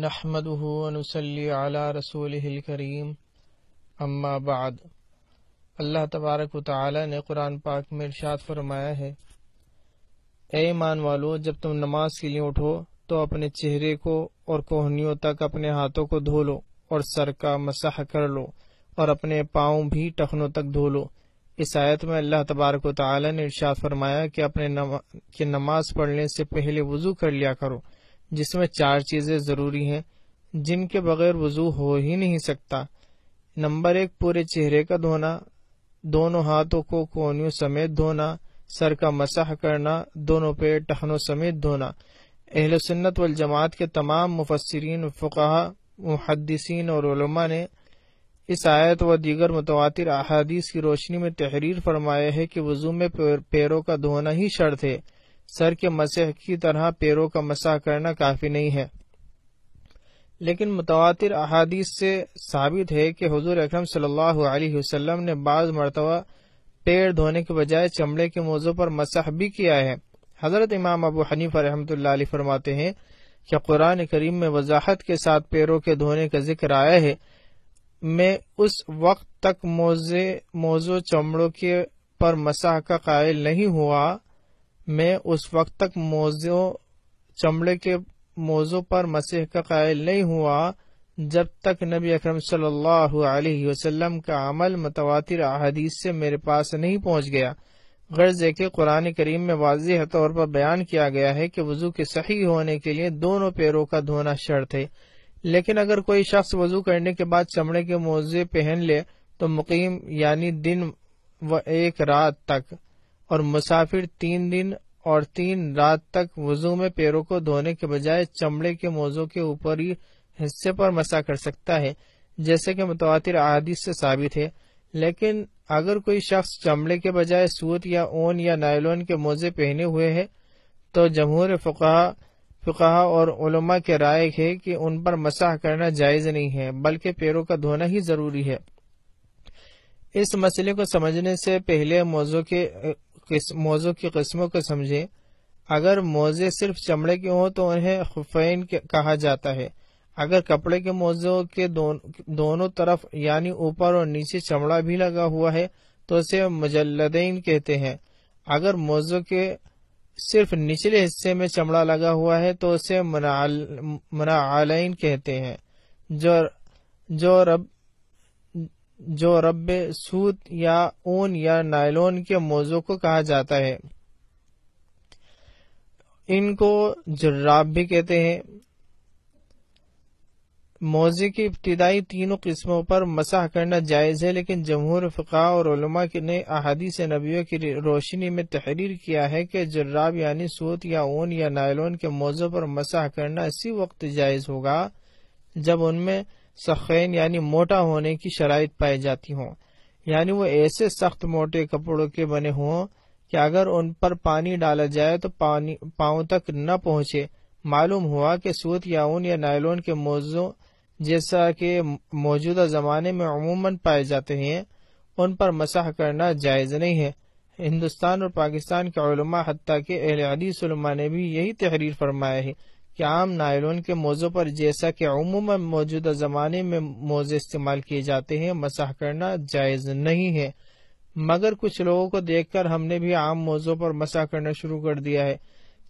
नहमदहू नसली अला रसूल करीम अम्मा बाद अल्लाह तबारक ताली ने कुरान पाक में इर्शाद फरमाया है ए ईमान वालो जब तुम नमाज के लिए उठो तो अपने चेहरे को और कोहनियों तक अपने हाथों को धो लो और सर का मसाह कर लो और अपने पाँव भी टखनों तक धो लो इस आयत में अल्लाह तबारक ताली ने इर्शाद फरमाया कि अपने नमा, कि नमाज पढ़ने से पहले वजू कर लिया करो जिसमें चार चीज़ें ज़रूरी हैं जिनके बगैर वज़ू हो ही नहीं सकता नंबर एक पूरे चेहरे का धोना दोनों हाथों को कोनियों समेत धोना सर का मसाह करना दोनों पे टहनों समेत धोना अहल सुन्नत वल जमात के तमाम मुफसरीन फ़ुकाहा मुहदसिन और ने इस आयत व दीगर मुतवा अहादीस की रोशनी में तहरीर फरमाया है कि वजू में पैरों का धोना ही शर्त है सर के मसह की तरह पैरों का मसा करना काफ़ी नहीं है लेकिन मुतवातिर अहादीस से साबित है कि हजूर अक्रम सल्लल्लाहु ने बाज़ मरतबा पेड़ धोने के बजाय चमड़े के मौजों पर मसह भी किया है हज़रत इमाम अबू हनीफ रहमत फरमाते हैं कि कुरान करीम में वजाहत के साथ पेड़ों के धोने का जिक्र आया है मैं उस वक्त तक मोजे मोजो चमड़ों के पर मसाह का कायल नहीं हुआ मैं उस वक्त तक मोजो चमड़े के मोजों पर मसीह का कायल नहीं हुआ जब तक नबी अकरम सल्लल्लाहु अलैहि वसल्लम का अमल मतवातिर अहदीस से मेरे पास नहीं पहुंच गया गर्ज है कि कुरान करीम में वाजह तौर पर बयान किया गया है कि वजू के सही होने के लिए दोनों पैरों का धोना शर्त है लेकिन अगर कोई शख्स वजू करने के बाद चमड़े के मोजे पहन ले तो मुकीम यानी दिन व एक रात तक और मुसाफिर तीन दिन और तीन रात तक वजू में पैरों को धोने के बजाय चमड़े के मोजों के ऊपरी हिस्से पर मसा कर सकता है जैसे कि मुतवातिर आदि से साबित है लेकिन अगर कोई शख्स चमड़े के बजाय सूत या ऊन या नायलोन के मोजे पहने हुए है तो जमहूर फुकाहा फुकाहा और उलमा के राय है कि उन पर मसाह करना जायज नहीं है बल्कि पैरों का धोना ही जरूरी है इस मसले को समझने से पहले मौजों के मौजों की किस्मों को समझें अगर मोजे सिर्फ चमड़े के हों तो उन्हें खुफैन कहा जाता है अगर कपड़े के मोजों के दोन, दोनों तरफ यानी ऊपर और नीचे चमड़ा भी लगा हुआ है तो उसे मजल्लदैन कहते हैं अगर मोजों के सिर्फ निचले हिस्से में चमड़ा लगा हुआ है तो उसे मनालैन कहते हैं जो जो रब जो रब सूत या ऊन या नायलोन के मौजों को कहा जाता है इनको जर्राब भी कहते हैं मोजे की इब्तदाई तीनों किस्मों पर मसाह करना जायज़ है लेकिन जमहूर फ़ा और ने से नबियों की रोशनी में तहरीर किया है कि जर्राब यानी सूत या ऊन या नायलोन के मौजों पर मसाह करना इसी वक्त जायज़ होगा जब उनमें सखैन यानी मोटा होने की शराइ पाई जाती हों यानी वो ऐसे सख्त मोटे कपड़ों के बने हों कि अगर उन पर पानी डाला जाए तो पानी तक न पहुंचे मालूम हुआ कि सूत या ऊन या नायलोन के मौजों जैसा कि मौजूदा जमाने में अमूमन पाए जाते हैं उन पर मसाह करना जायज़ नहीं है हिंदुस्तान और पाकिस्तान के हती के अहल ने भी यही तहरीर फरमाया है कि आम नायलोन के मोज़ों पर जैसा कि अमूमन मौजूदा ज़माने में मोज़े इस्तेमाल किए जाते हैं मसाह करना जायज़ नहीं है मगर कुछ लोगों को देखकर हमने भी आम मौज़ों पर मसाह करना शुरू कर दिया है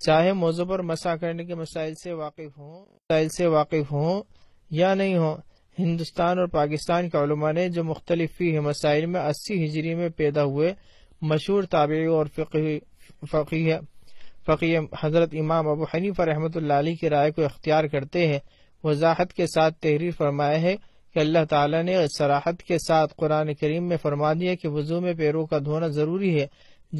चाहे मौज़ों पर मसाह करने के मसाइल से वाकिफ हों मसाइल से वाकिफ हों या नहीं हो हिंदुस्तान और पाकिस्तान के ने जो मुख्तलिफी मसाइल में अस्सी हिजरी में पैदा हुए मशहूर ताबी और फ़की है फकीय हज़रत इमाम अबू हनीफा रहमत की राय को अख्तियार करते हैं वजाहत के साथ तहरीर फरमाए है कि अल्लाह ताला ने सराहत के साथ कुरान करीम में फरमा दिया कि वजू में पैरों का धोना ज़रूरी है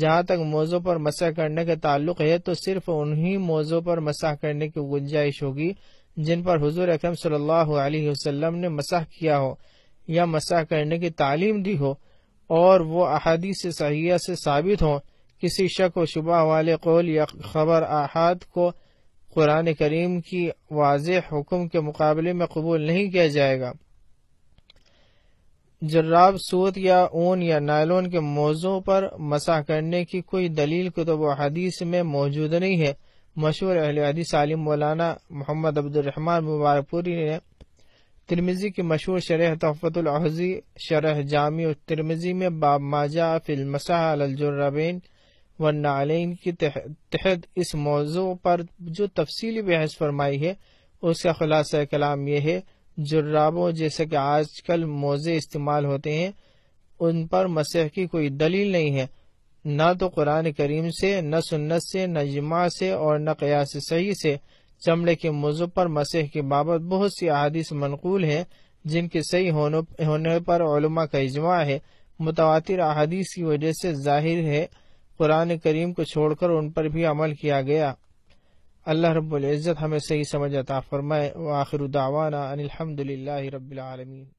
जहाँ तक मौजों पर मसा करने का ताल्लुक है तो सिर्फ उन्हीं मौजों पर मसाह करने की गुंजाइश होगी जिन पर हजूर अक्रम सल्लाम ने मसाह किया हो या मसाह करने की तालीम दी हो और वो अहादी से सहिया से साबित हों किसी शक व शुबा वाले कौल या खबर आहद को कुरान करीम की वाज हुक्म के मुकाबले में कबूल नहीं किया जाएगा जर्राब सूत या ऊन या नायलोन के मौजों पर मसा करने की कोई दलील कुतुब हदीस में मौजूद नहीं है मशहूर अहल हदीस आलिम मौलाना मोहम्मद अब्दुलरहमान मुबारकपुरी ने तिरमिजी की मशहूर शरह तहफ़तुलहजी शरह जामी तिरमिजी में बाब माजा फिल्मसा अलजुर्रबीन व नालैन के तहत इस मौजू पर जो तफसीली बहस फरमाई है उसका खुलासा कलाम यह है जुर्राबों जैसे कि आजकल मोज़े इस्तेमाल होते हैं उन पर मसीह की कोई दलील नहीं है न तो कुरान करीम से न सुन्नत से न जमा से और न कयास सही से चमड़े के मौजू पर मसीह के बाबत बहुत सी अहादीस मनकूल हैं जिनके सही होने पर का इजमा है मुतवा अहादीस की वजह से जाहिर है कुरान करीम को छोड़कर उन पर भी अमल किया गया अल्लाह रब्बुल इज़्ज़त हमें सही समझ अता फरमाए व आखिर दावाना अनिलहमदिल्ला रबालमीन